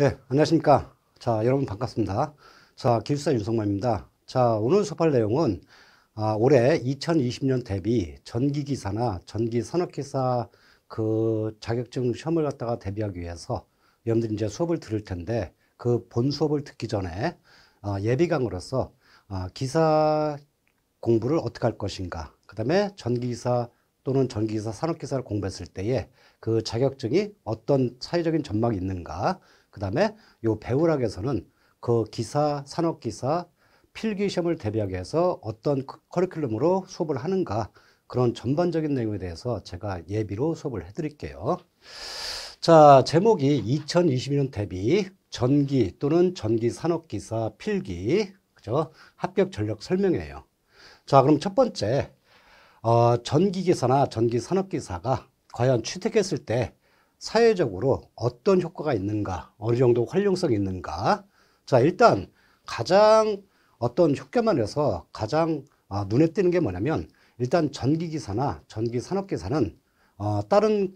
네, 안녕하십니까. 자, 여러분 반갑습니다. 자, 기술사 윤성만입니다. 자, 오늘 소발 내용은 아, 올해 2020년 대비 전기기사나 전기산업기사 그 자격증 시험을 갖다가 대비하기 위해서 여러분들이 이제 수업을 들을 텐데 그 본 수업을 듣기 전에 아, 예비강으로서 아, 기사 공부를 어떻게 할 것인가, 그 다음에 전기기사 또는 전기기사, 산업기사를 공부했을 때에 그 자격증이 어떤 사회적인 전망이 있는가 그 다음에 요 배우락에서는 그 기사, 산업기사, 필기시험을 대비하기 위해서 어떤 커리큘럼으로 수업을 하는가 그런 전반적인 내용에 대해서 제가 예비로 수업을 해드릴게요. 자, 제목이 2022년 대비 전기 또는 전기 산업기사 필기, 그죠? 합격 전력 설명이에요. 자, 그럼 첫 번째, 어, 전기기사나 전기산업기사가 과연 취득했을 때 사회적으로 어떤 효과가 있는가, 어느 정도 활용성이 있는가. 자, 일단 가장 어떤 효과만 해서 가장 어, 눈에 띄는 게 뭐냐면 일단 전기기사나 전기산업기사는 어, 다른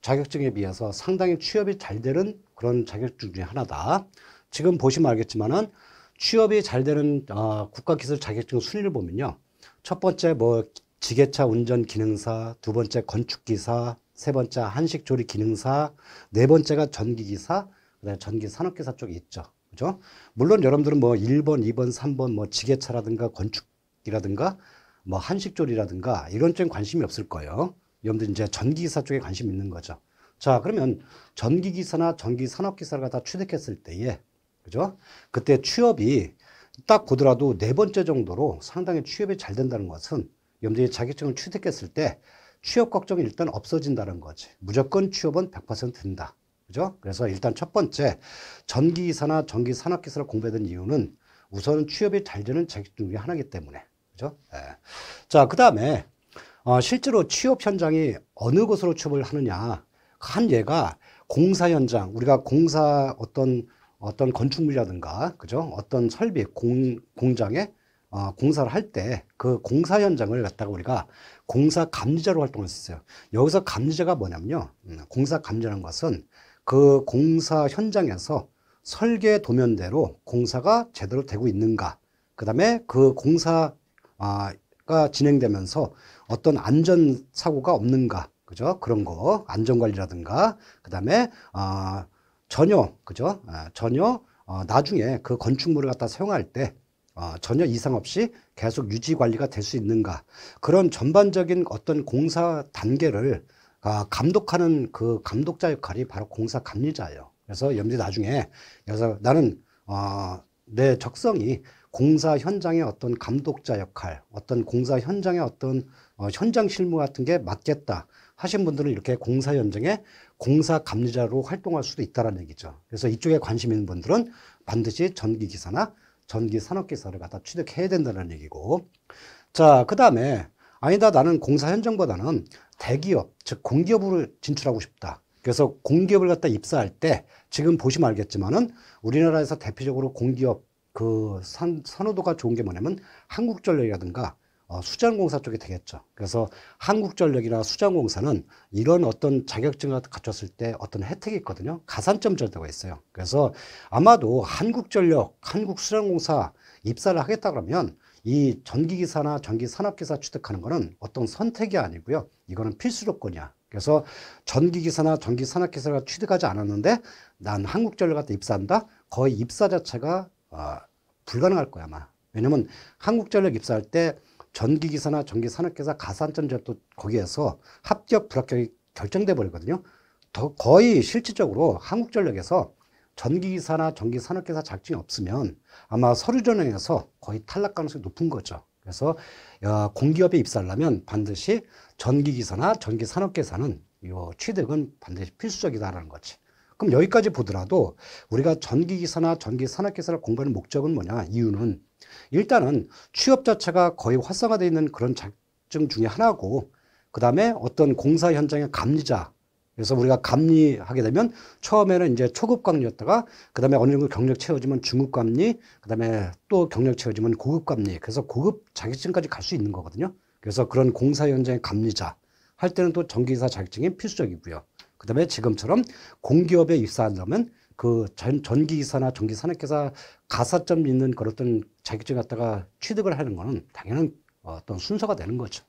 자격증에 비해서 상당히 취업이 잘 되는 그런 자격증 중에 하나다. 지금 보시면 알겠지만은 취업이 잘 되는 어, 국가기술 자격증 순위를 보면요. 첫 번째 뭐 지게차 운전 기능사, 두 번째 건축기사, 세 번째 한식조리 기능사, 네 번째가 전기기사, 그다음에 전기산업기사 쪽이 있죠. 그죠? 물론 여러분들은 뭐 1번, 2번, 3번 뭐 지게차라든가 건축이라든가 뭐 한식조리라든가 이런 쪽에 관심이 없을 거예요. 여러분들 이제 전기기사 쪽에 관심 있는 거죠. 자, 그러면 전기기사나 전기산업기사를 갖다 취득했을 때에 그죠? 그때 취업이 딱 보더라도 네 번째 정도로 상당히 취업이 잘 된다는 것은 염두에 자격증을 취득했을 때 취업 걱정이 일단 없어진다는 거지. 무조건 취업은 100% 된다. 그죠? 그래서 일단 첫 번째, 전기이사나 전기산업기사를 공부해둔 이유는 우선 취업이 잘 되는 자격증 중에 하나이기 때문에. 그죠? 예. 자, 그 다음에, 어, 실제로 취업 현장이 어느 곳으로 취업을 하느냐. 한 예가 공사 현장, 우리가 공사 어떤 어떤 건축물이라든가, 그죠? 어떤 설비, 공, 공장에 어, 공사를 할 때 그 공사 현장을 갖다가 우리가 공사 감리자로 활동을 했어요. 여기서 감리자가 뭐냐면요. 음, 공사 감리라는 것은 그 공사 현장에서 설계 도면대로 공사가 제대로 되고 있는가. 그 다음에 그 공사가 진행되면서 어떤 안전사고가 없는가. 그죠? 그런 거. 안전관리라든가. 그 다음에, 어, 전혀, 그죠? 어, 전혀, 어, 나중에 그 건축물을 갖다 사용할 때 어, 전혀 이상 없이 계속 유지 관리가 될 수 있는가 그런 전반적인 어떤 공사 단계를 어, 감독하는 그 감독자 역할이 바로 공사 감리자예요. 그래서 염지 나중에 그래서 나는 어, 내 적성이 공사 현장의 어떤 감독자 역할, 어떤 공사 현장의 어떤 어, 현장 실무 같은 게 맞겠다 하신 분들은 이렇게 공사 현장에 공사 감리자로 활동할 수도 있다는 라 얘기죠. 그래서 이쪽에 관심 있는 분들은 반드시 전기기사나 전기 산업 기사를 갖다 취득해야 된다는 얘기고 자그 다음에 아니다 나는 공사 현장보다는 대기업 즉 공기업으로 진출하고 싶다 그래서 공기업을 갖다 입사할 때 지금 보시면 알겠지만은 우리나라에서 대표적으로 공기업 그 산, 선호도가 좋은 게 뭐냐면 한국전력이라든가 어, 수자원공사 쪽이 되겠죠. 그래서 한국전력이나 수자원공사는 이런 어떤 자격증을 갖췄을 때 어떤 혜택이 있거든요. 가산점 절대가 있어요. 그래서 아마도 한국전력, 한국수자원공사 입사를 하겠다 그러면 이 전기기사나 전기산업기사 취득하는 거는 어떤 선택이 아니고요. 이거는 필수 조건이야. 그래서 전기기사나 전기산업기사가 취득하지 않았는데 난 한국전력 한테 입사한다? 거의 입사 자체가 어, 불가능할 거야 아마. 왜냐면 한국전력 입사할 때 전기기사나 전기산업계사 가산점제도 거기에서 합격 불합격이 결정돼 버리거든요. 더 거의 실질적으로 한국전력에서 전기기사나 전기산업기사 자격증이 없으면 아마 서류전형에서 거의 탈락 가능성이 높은 거죠. 그래서 어, 공기업에 입사하려면 반드시 전기기사나 전기산업기사는 요 취득은 반드시 필수적이다라는 거지. 그럼 여기까지 보더라도 우리가 전기기사나 전기산업기사를 공부하는 목적은 뭐냐? 이유는 일단은 취업 자체가 거의 활성화되어 있는 그런 장점 중에 하나고 그 다음에 어떤 공사 현장의 감리자 그래서 우리가 감리하게 되면 처음에는 이제 초급 감리였다가 그 다음에 어느 정도 경력 채워지면 중급 감리 그 다음에 또 경력 채워지면 고급 감리 그래서 고급 자격증까지 갈 수 있는 거거든요 그래서 그런 공사 현장의 감리자 할 때는 또 전기기사 자격증이 필수적이고요 그 다음에 지금처럼 공기업에 입사한다면 그 전, 기기사나 전기산업기사 가사점 있는 그런 어떤 자격증 갖다가 취득을 하는 거는 당연한 어떤 순서가 되는 거죠.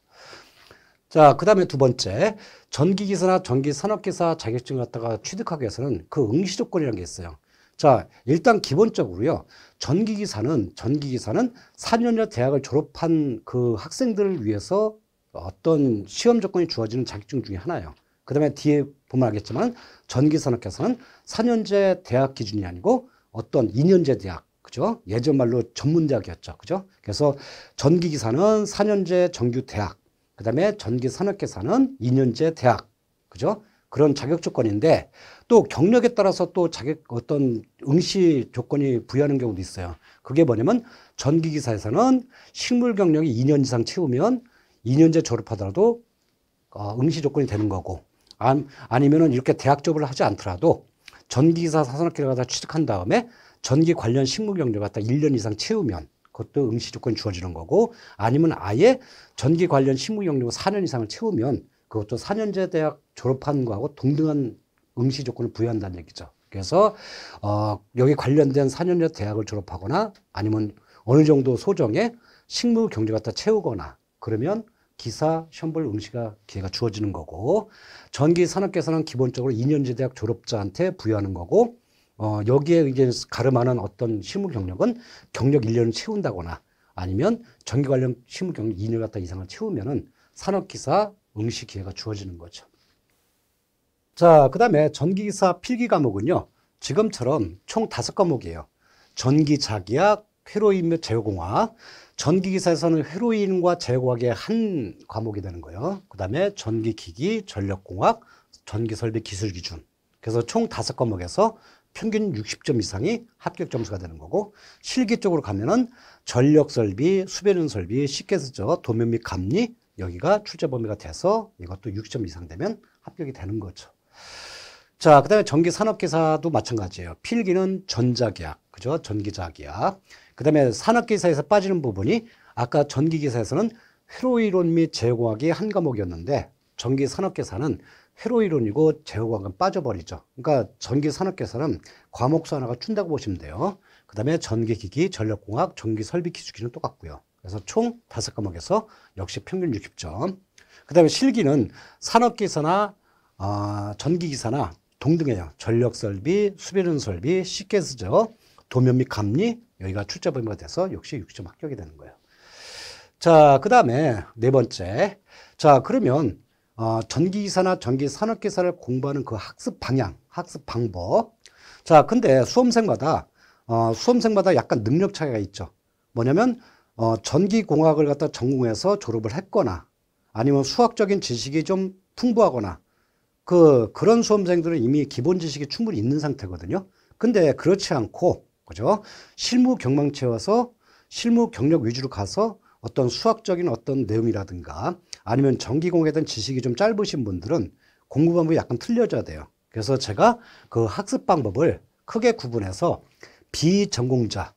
자, 그 다음에 두 번째. 전기기사나 전기산업기사 자격증 갖다가 취득하기 위해서는 그 응시조건이라는 게 있어요. 자, 일단 기본적으로요. 전기기사는, 전기기사는 4년여 대학을 졸업한 그 학생들을 위해서 어떤 시험 조건이 주어지는 자격증 중에 하나예요. 그 다음에 뒤에 보면 알겠지만 전기산업계에서는 4년제 대학 기준이 아니고 어떤 2년제 대학 그죠? 예전 말로 전문대학이었죠. 그죠? 그래서 전기기사는 4년제 정규 대학, 그 다음에 전기산업계사는 2년제 대학, 그죠? 그런 자격 조건인데 또 경력에 따라서 또 자격 어떤 응시 조건이 부여하는 경우도 있어요. 그게 뭐냐면 전기기사에서는 식물 경력이 2년 이상 채우면 2년제 졸업하더라도 어, 응시 조건이 되는 거고 아니면은 이렇게 대학 접을 하지 않더라도 전기사 사산업계를 갖다 취득한 다음에 전기 관련 식무경력을 갖다 1년 이상 채우면 그것도 응시 조건이 주어지는 거고 아니면 아예 전기 관련 식무경력 4년 이상을 채우면 그것도 4년제 대학 졸업한 거하고 동등한 응시 조건을 부여한다는 얘기죠. 그래서 어, 여기 관련된 4년제 대학을 졸업하거나 아니면 어느 정도 소정의 식무 경제 갖다 채우거나 그러면 기사, 션블 응시가 기회가 주어지는 거고 전기 산업계에서는 기본적으로 2년제 대학 졸업자한테 부여하는 거고 어, 여기에 이제 가름하는 어떤 실무 경력은 경력 1년을 채운다거나 아니면 전기 관련 실무 경력 2년 갖다 이상을 채우면은 산업기사 응시 기회가 주어지는 거죠. 자, 그 다음에 전기기사 필기 과목은요, 지금처럼 총 다섯 과목이에요. 전기자기학, 회로인및제어공화 전기기사에서는 회로인과 제어공학의 한 과목이 되는 거예요. 그 다음에 전기기기, 전력공학, 전기설비 기술기준. 그래서 총 다섯 과목에서 평균 60점 이상이 합격 점수가 되는 거고 실기 쪽으로 가면은 전력 설비, 수배륜 설비, 식계수저, 도면 및 감리 여기가 출제 범위가 돼서 이것도 60점 이상 되면 합격이 되는 거죠. 자, 그다음에 전기 산업 기사도 마찬가지예요. 필기는 전자계약, 그죠? 전기자계약. 그다음에 산업 기사에서 빠지는 부분이 아까 전기 기사에서는 회로이론 및 제어공학이 한 과목이었는데 전기 산업 계사는 회로이론이고 제어공학은 빠져버리죠. 그러니까 전기 산업 계사는 과목수 하나가 춘다고 보시면 돼요. 그 다음에 전기기기, 전력공학, 전기설비 기술기는 똑같고요. 그래서 총 다섯 과목에서 역시 평균 60점. 그 다음에 실기는 산업기사나 어, 전기기사나 동등해요. 전력 설비, 수비는 설비 쉽게 쓰죠. 도면 및 감리 여기가 출제 범위가 돼서 역시 60점 합격이 되는 거예요. 자, 그 다음에 네 번째. 자, 그러면 어, 전기기사나 전기산업기사를 공부하는 그 학습 방향, 학습 방법. 자, 근데 수험생마다 어, 수험생마다 약간 능력 차이가 있죠. 뭐냐면 어, 전기공학을 갖다 전공해서 졸업을 했거나 아니면 수학적인 지식이 좀 풍부하거나 그 그런 수험생들은 이미 기본 지식이 충분히 있는 상태거든요. 근데 그렇지 않고 그죠? 실무 경망치에 와서 실무 경력 위주로 가서 어떤 수학적인 어떤 내용이라든가 아니면 전기공에 대한 지식이 좀 짧으신 분들은 공부 방법이 약간 틀려져야 돼요. 그래서 제가 그 학습 방법을 크게 구분해서 비전공자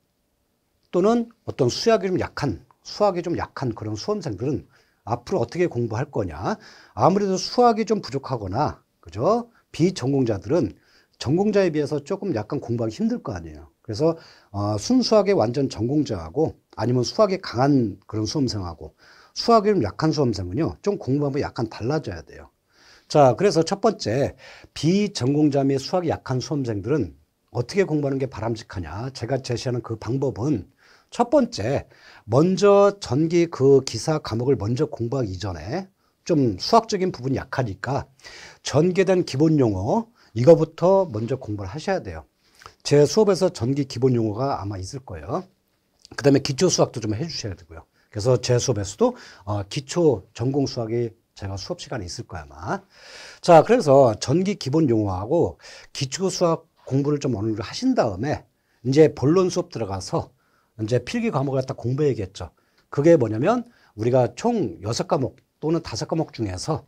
또는 어떤 수학이 좀 약한 수학이 좀 약한 그런 수험생들은 앞으로 어떻게 공부할 거냐. 아무래도 수학이 좀 부족하거나, 그죠? 비전공자들은 전공자에 비해서 조금 약간 공부하기 힘들 거 아니에요. 그래서 어, 순수학의 완전 전공자하고 아니면 수학에 강한 그런 수험생하고 수학에 좀 약한 수험생은요, 좀 공부하면 약간 달라져야 돼요. 자, 그래서 첫 번째, 비전공자 및 수학이 약한 수험생들은 어떻게 공부하는 게 바람직하냐. 제가 제시하는 그 방법은 첫 번째, 먼저 전기 그 기사 과목을 먼저 공부하기 이전에 좀 수학적인 부분이 약하니까 전기된 기본 용어 이거부터 먼저 공부를 하셔야 돼요. 제 수업에서 전기 기본 용어가 아마 있을 거예요. 그 다음에 기초 수학도 좀 해주셔야 되고요. 그래서 제 수업에서도 어, 기초 전공 수학이 제가 수업 시간에 있을 거야 아마. 자, 그래서 전기 기본 용어하고 기초 수학 공부를 좀 오늘 하신 다음에 이제 본론 수업 들어가서 이제 필기 과목을 갖다 공부해야겠죠. 그게 뭐냐면 우리가 총여 과목 또는 다 과목 중에서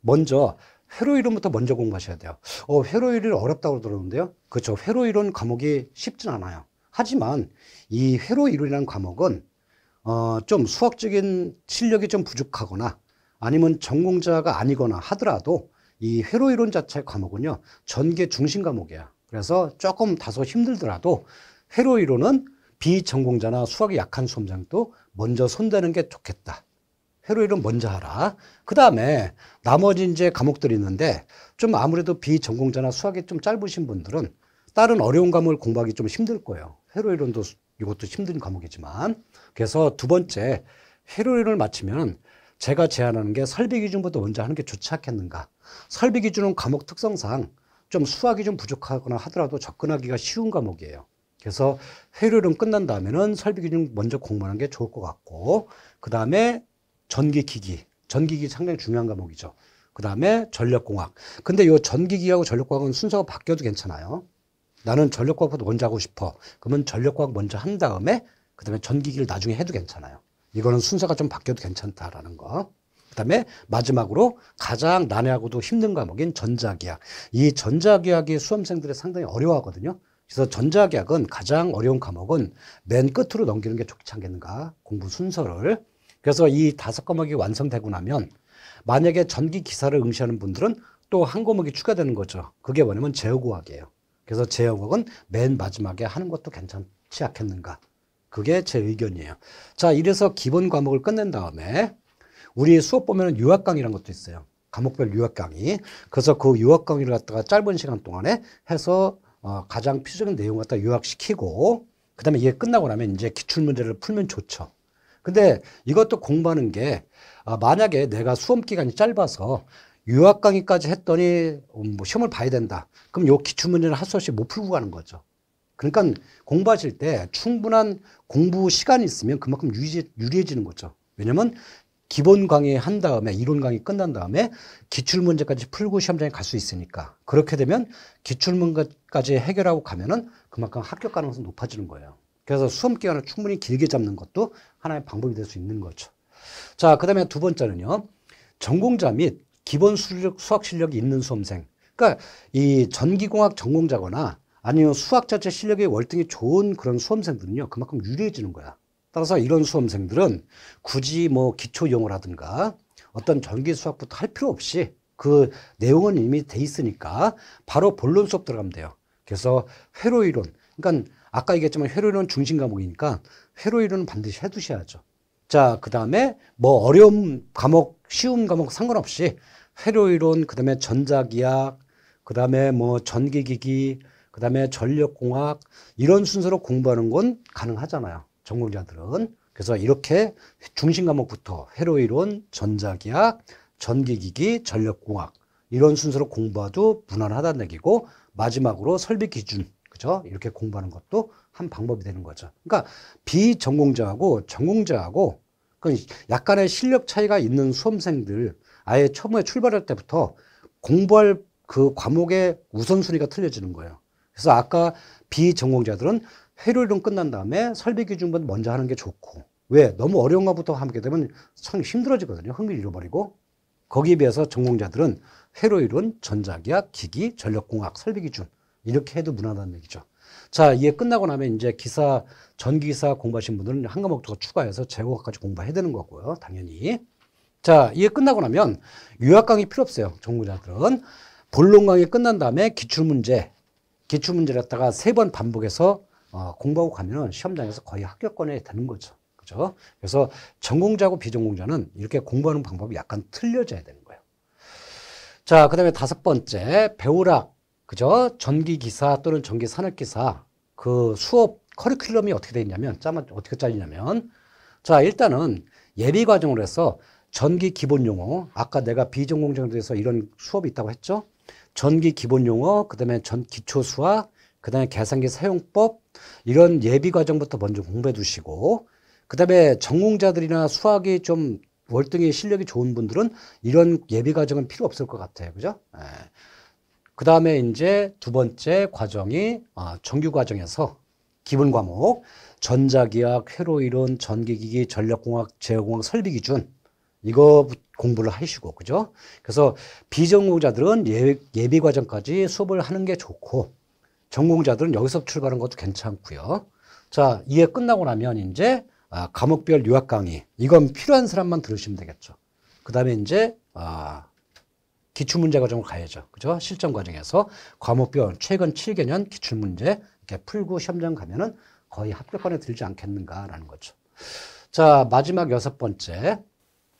먼저 회로 이론부터 먼저 공부하셔야 돼요. 어, 회로 이론 어렵다고 들었는데요. 그렇죠. 회로 이론 과목이 쉽진 않아요. 하지만 이 회로 이론이라는 과목은 어, 좀 수학적인 실력이 좀 부족하거나 아니면 전공자가 아니거나 하더라도 이 회로 이론 자체 과목은요. 전개 중심 과목이야. 그래서 조금 다소 힘들더라도 회로 이론은 비전공자나 수학이 약한 수험장도 먼저 손대는 게 좋겠다. 회로일은 먼저 하라. 그 다음에 나머지 이제 과목들이 있는데 좀 아무래도 비전공자나 수학이 좀 짧으신 분들은 다른 어려운 과목을 공부하기 좀 힘들 거예요. 회로이론도 이것도 힘든 과목이지만 그래서 두 번째 회로이론을 마치면 제가 제안하는 게 설비 기준부터 먼저 하는 게 좋지 않겠는가. 설비 기준은 과목 특성상 좀 수학이 좀 부족하거나 하더라도 접근하기가 쉬운 과목이에요. 그래서 회로름 끝난 다음에는 설비 기준 먼저 공부하는 게 좋을 것 같고 그 다음에 전기기기 전기기기 상당히 중요한 과목이죠. 그 다음에 전력공학. 근데 요 전기기하고 전력공학은 순서가 바뀌어도 괜찮아요. 나는 전력공학부터 먼저 하고 싶어. 그러면 전력공학 먼저 한 다음에 그 다음에 전기기를 나중에 해도 괜찮아요. 이거는 순서가 좀 바뀌어도 괜찮다라는 거. 그 다음에 마지막으로 가장 난해하고도 힘든 과목인 전자기학. 이 전자기학이 수험생들이 상당히 어려워하거든요. 그래서 전자계약은 가장 어려운 과목은 맨 끝으로 넘기는 게 좋지 않겠는가 공부 순서를 그래서 이 다섯 과목이 완성되고 나면 만약에 전기 기사를 응시하는 분들은 또 한 과목이 추가되는 거죠 그게 뭐냐면 제어고학이에요 그래서 제어고학은 맨 마지막에 하는 것도 괜찮지 않겠는가 그게 제 의견이에요 자 이래서 기본 과목을 끝낸 다음에 우리 수업 보면 유학 강의라는 것도 있어요 과목별 유학 강의 그래서 그 유학 강의를 갖다가 짧은 시간 동안에 해서 어, 가장 필수적인 내용을 갖다 요약시키고 그다음에 이게 끝나고 나면 이제 기출 문제를 풀면 좋죠. 근데 이것도 공부하는 게 아, 만약에 내가 수험 기간이 짧아서 유학 강의까지 했더니 음, 뭐 시험을 봐야 된다. 그럼 요 기출 문제는 할수 없이 못 풀고 가는 거죠. 그러니까 공부하실 때 충분한 공부 시간이 있으면 그만큼 유리해, 지는 거죠. 왜냐면 기본 강의 한 다음에 이론 강의 끝난 다음에 기출 문제까지 풀고 시험장에 갈 수 있으니까 그렇게 되면 기출 문제까지 해결하고 가면은 그만큼 합격 가능성이 높아지는 거예요. 그래서 수험 기간을 충분히 길게 잡는 것도 하나의 방법이 될 수 있는 거죠. 자, 그다음에 두 번째는요. 전공자 및 기본 수력, 수학 실력이 있는 수험생. 그러니까 이 전기공학 전공자거나 아니면 수학 자체 실력이 월등히 좋은 그런 수험생들은요. 그만큼 유리해지는 거야. 따라서 이런 수험생들은 굳이 뭐 기초용어라든가 어떤 전기 수학부터 할 필요 없이 그 내용은 이미 돼 있으니까 바로 본론 수업 들어가면 돼요. 그래서 회로 이론. 그러니까 아까 얘기했지만 회로 이론 중심 과목이니까 회로 이론은 반드시 해두셔야죠. 자, 그 다음에 뭐 어려운 과목, 쉬운 과목 상관없이 회로 이론, 그 다음에 전자기학, 그 다음에 뭐 전기기기, 그 다음에 전력공학 이런 순서로 공부하는 건 가능하잖아요. 전공자들은. 그래서 이렇게 중심 과목부터 회로이론, 전자기학, 전기기기, 전력공학 이런 순서로 공부해도 무난하다는 얘기고 마지막으로 설비 기준 그죠? 이렇게 공부하는 것도 한 방법이 되는 거죠. 그러니까 비전공자하고 전공자하고 그 약간의 실력 차이가 있는 수험생들 아예 처음에 출발할 때부터 공부할 그 과목의 우선순위가 틀려지는 거예요. 그래서 아까 비전공자들은 회로일은 끝난 다음에 설비 기준부터 먼저 하는 게 좋고 왜 너무 어려운 것부터 하게 되면 참 힘들어지거든요 흥미를 잃어버리고 거기에 비해서 전공자들은 회로일은 전자기학, 기기, 전력공학, 설비 기준 이렇게 해도 무난한 얘기죠. 자, 이게 끝나고 나면 이제 기사, 전기사 공부하신 분들은 한 과목 더 추가해서 재고까지 공부해야 되는 거고요. 당연히. 자, 이게 끝나고 나면 요약 강의 필요 없어요. 전공자들은. 본론 강의 끝난 다음에 기출문제, 기출문제를 갖다가 세 번 반복해서 어, 공부하고 가면은 시험장에서 거의 합격권에 드는 거죠. 그죠? 그래서 전공자고 비전공자는 이렇게 공부하는 방법이 약간 틀려져야 되는 거예요. 자, 그 다음에 다섯 번째, 배우락, 그죠? 전기기사 또는 전기산업기사, 그 수업 커리큘럼이 어떻게 되어 있냐면, 짜만 어떻게 짜리냐면, 자, 일단은 예비과정으 해서 전기 기본 용어, 아까 내가 비전공자에 대해서 이런 수업이 있다고 했죠? 전기 기본 용어, 그 다음에 전 기초 수학, 그 다음에 계산기 사용법, 이런 예비 과정부터 먼저 공부해 두시고, 그 다음에 전공자들이나 수학이 좀 월등히 실력이 좋은 분들은 이런 예비 과정은 필요 없을 것 같아요. 그죠? 예. 그 다음에 이제 두 번째 과정이 아, 정규 과정에서 기본 과목, 전자기학, 회로이론, 전기기기, 전력공학, 제어공학 설비 기준, 이거 공부를 하시고, 그죠? 그래서 비전공자들은 예, 예비 과정까지 수업을 하는 게 좋고, 전공자들은 여기서 출발하는 것도 괜찮고요. 자, 이해 끝나고 나면 이제 아, 과목별 유학 강의. 이건 필요한 사람만 들으시면 되겠죠. 그 다음에 이제 아, 기출문제 과정을 가야죠. 그죠? 실전 과정에서 과목별 최근 7개년 기출문제 이렇게 풀고 시험장 가면은 거의 합격권에 들지 않겠는가라는 거죠. 자, 마지막 여섯 번째.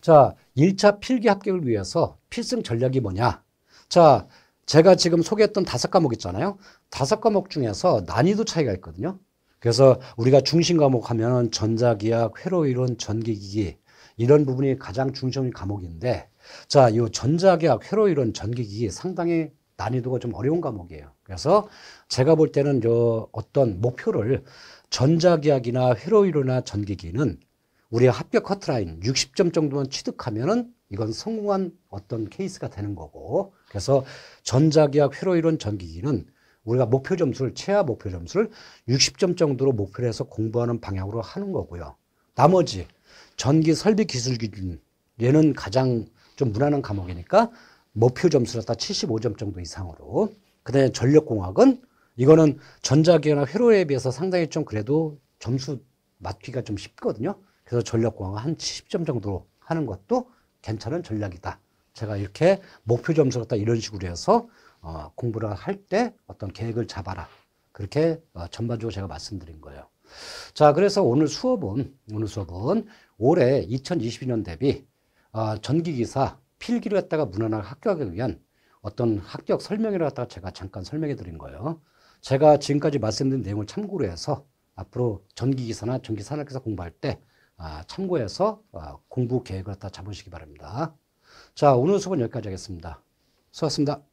자, 1차 필기 합격을 위해서 필승 전략이 뭐냐? 자, 제가 지금 소개했던 다섯 과목 있잖아요. 다섯 과목 중에서 난이도 차이가 있거든요. 그래서 우리가 중심 과목 하면 전자기학, 회로이론, 전기기기 이런 부분이 가장 중심 과목인데 자, 이 전자기학, 회로이론, 전기기기 상당히 난이도가 좀 어려운 과목이에요. 그래서 제가 볼 때는 저 어떤 목표를 전자기학이나 회로이론이나 전기기는 우리 합격 커트라인 60점 정도만 취득하면은 이건 성공한 어떤 케이스가 되는 거고 그래서 전자기학 회로이론 전기기는 우리가 목표 점수를 최하 목표 점수를 60점 정도로 목표로 해서 공부하는 방향으로 하는 거고요. 나머지 전기 설비 기술 기준 얘는 가장 좀 무난한 과목이니까 목표 점수를 다 75점 정도 이상으로 그다음에 전력공학은 이거는 전자기이나 회로에 비해서 상당히 좀 그래도 점수 맞기가 좀 쉽거든요. 그래서 전력공학은 한 70점 정도로 하는 것도 괜찮은 전략이다. 제가 이렇게 목표 점수를 갖다 이런 식으로 해서 어, 공부를 할 때 어떤 계획을 잡아라. 그렇게 어, 전반적으로 제가 말씀드린 거예요. 자, 그래서 오늘 수업은, 오늘 수업은 올해 2022년 대비 어, 전기기사 필기로 했다가 무난하게 합격하기 위한 어떤 합격 설명회를 갖다가 제가 잠깐 설명해 드린 거예요. 제가 지금까지 말씀드린 내용을 참고로 해서 앞으로 전기기사나 전기산업기사 공부할 때 아, 참고해서 아, 공부 계획을 갖다 잡으시기 바랍니다. 자, 오늘 수업은 여기까지 하겠습니다. 수고하셨습니다.